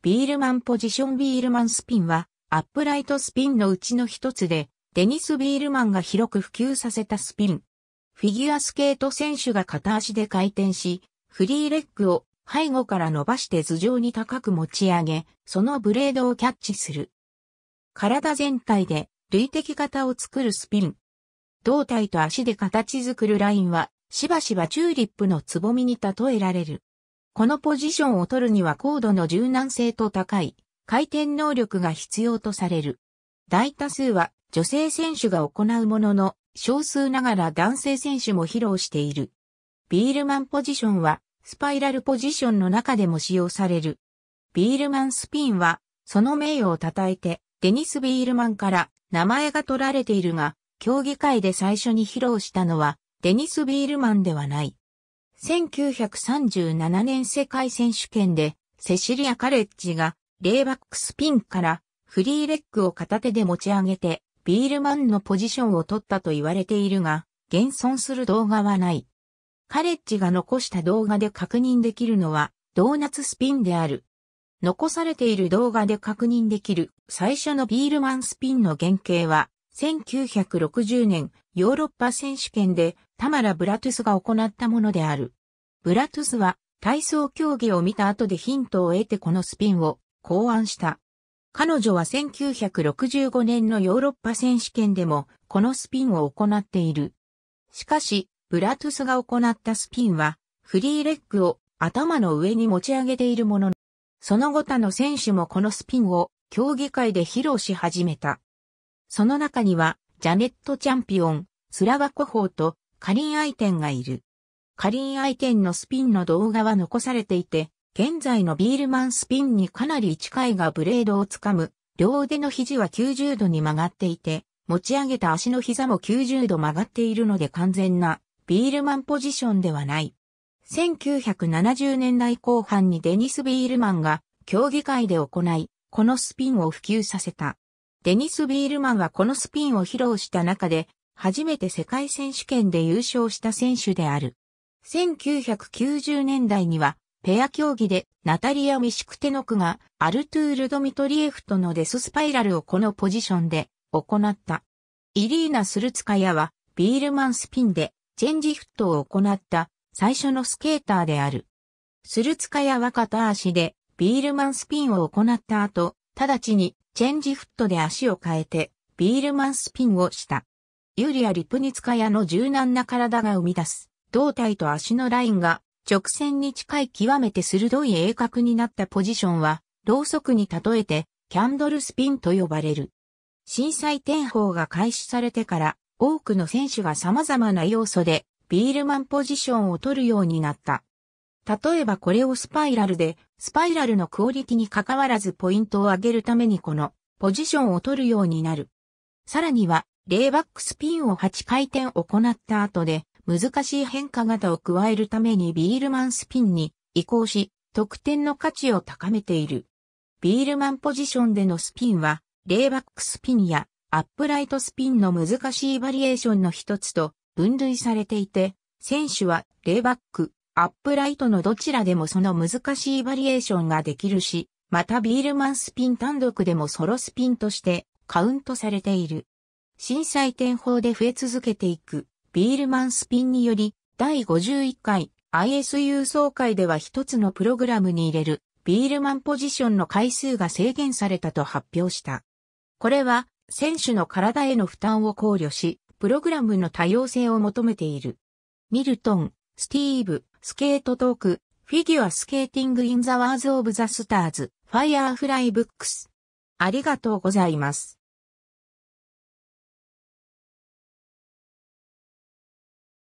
ビールマンポジションビールマンスピンは、アップライトスピンのうちの一つで、デニス・ビールマンが広く普及させたスピン。フィギュアスケート選手が片足で回転し、フリーレッグを背後から伸ばして頭上に高く持ち上げ、そのブレードをキャッチする。体全体で累的型を作るスピン。胴体と足で形作るラインは、しばしばチューリップのつぼみに例えられる。このポジションを取るには高度の柔軟性と高い回転能力が必要とされる。大多数は女性選手が行うものの、少数ながら男性選手も披露している。ビールマンポジションはスパイラルポジションの中でも使用される。ビールマンスピンはその名誉を称えてデニス・ビールマンから名前が取られているが、競技会で最初に披露したのはデニス・ビールマンではない。1937年世界選手権で、セシリア・カレッジが、レイバックスピンから、フリーレッグを片手で持ち上げて、ビールマンのポジションを取ったと言われているが、現存する動画はない。カレッジが残した動画で確認できるのは、ドーナツスピンである。残されている動画で確認できる最初のビールマンスピンの原型は、1960年ヨーロッパ選手権でタマラ・ブラトゥスが行ったものである。ブラトゥスは体操競技を見た後でヒントを得てこのスピンを考案した。彼女は1965年のヨーロッパ選手権でもこのスピンを行っている。しかし、ブラトゥスが行ったスピンはフリーレッグを頭の上に持ち上げているものの、その後他の選手もこのスピンを競技会で披露し始めた。その中には、ジャネット・チャンピオン、スラバコホーとカリンアイテンがいる。カリンアイテンのスピンの動画は残されていて、現在のビールマンスピンにかなり近いがブレードをつかむ、両腕の肘は90度に曲がっていて、持ち上げた足の膝も90度曲がっているので完全なビールマンポジションではない。1970年代後半にデニス・ビールマンが競技会で行い、このスピンを普及させた。デニス・ビールマンはこのスピンを披露した中で初めて世界選手権で優勝した選手である。1990年代には、ペア競技でナタリア・ミシクテノクがアルトゥール・ドミトリエフとのデススパイラルをこのポジションで行った。イリーナ・スルツカヤはビールマンスピンでチェンジフットを行った最初のスケーターである。スルツカヤは片足でビールマンスピンを行った後、直ちにチェンジフットで足を変えてビールマンスピンをした。ユリア・リプニツカヤの柔軟な体が生み出す、胴体と足のラインが直線に近い極めて鋭い鋭角になったポジションは、ろうそくに例えて、キャンドルスピンと呼ばれる。震災転法が開始されてから、多くの選手が様々な要素で、ビールマンポジションを取るようになった。例えばこれをスパイラルで、スパイラルのクオリティに関わらずポイントを上げるためにこのポジションを取るようになる。さらにはレイバックスピンを8回転行った後で、難しい変化型を加えるためにビールマンスピンに移行し、得点の価値を高めている。ビールマンポジションでのスピンは、レイバックスピンやアップライトスピンの難しいバリエーションの一つと分類されていて、選手はレイバック、アップライトのどちらでもその難しいバリエーションができるし、またビールマンスピン単独でもソロスピンとしてカウントされている。震災転法で増え続けていく、ビールマンスピンにより、第51回 ISU 総会では一つのプログラムに入れる、ビールマンポジションの回数が制限されたと発表した。これは、選手の体への負担を考慮し、プログラムの多様性を求めている。ミルトン、スティーブ、スケートトーク、フィギュアスケーティングインザワーズオブザスターズ、ファイアーフライブックス。ありがとうございます。